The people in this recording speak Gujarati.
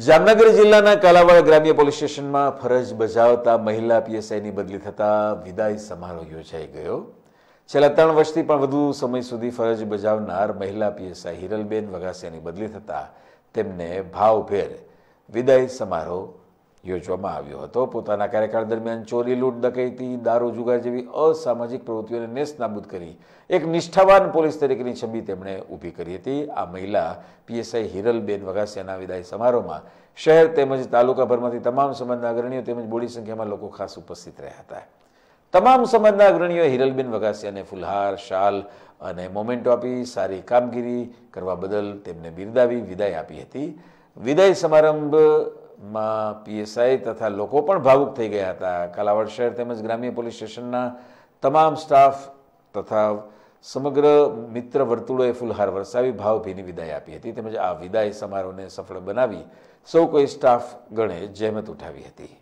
જામનગર જિલ્લાના કાલાવાડ ગ્રામ્ય પોલીસ સ્ટેશનમાં ફરજ બજાવતા મહિલા પીએસઆઈની બદલી થતા વિદાય સમારોહ યોજાઈ ગયો છેલ્લા ત્રણ વર્ષથી પણ વધુ સમય સુધી ફરજ બજાવનાર મહિલા પીએસઆઈ હિરલબેન વઘાસિયાની બદલી થતા તેમને ભાવભેર વિદાય સમારોહ યોજવામાં આવ્યો હતો પોતાના કાર્યકાળ દરમિયાન ચોરી લૂંટ ડકૈતી દારૂ જુગાર જેવી અસામાજિક પ્રવૃત્તિઓને નેસ્તનાબૂદ કરી એક નિષ્ઠાવાન પોલીસ તરીકેની છબી તેમણે ઊભી કરી હતી આ મહિલા પીએસઆઈ હિરલબેન વઘાસિયાના વિદાય સમારોહમાં શહેર તેમજ તાલુકાભરમાંથી તમામ સમાજના અગ્રણીઓ તેમજ બોડી સંખ્યામાં લોકો ખાસ ઉપસ્થિત રહ્યા હતા તમામ સમાજના અગ્રણીઓએ હિરલબેન વઘાસિયાને ફુલહાર શાલ અને મોમેન્ટો આપી સારી કામગીરી કરવા બદલ તેમને બિરદાવી વિદાય આપી હતી વિદાય સમારંભ માં પીએસઆઈ તથા લોકો પણ ભાવુક થઈ ગયા હતા કાલાવડ શહેર તેમજ ગ્રામ્ય પોલીસ સ્ટેશનના તમામ સ્ટાફ તથા સમગ્ર મિત્ર વર્તુળોએ ફુલહાર વરસાવી ભાવભીની વિદાય આપી હતી તેમજ આ વિદાય સમારોહને સફળ બનાવી સૌ કોઈ સ્ટાફ ગણે જહેમત ઉઠાવી હતી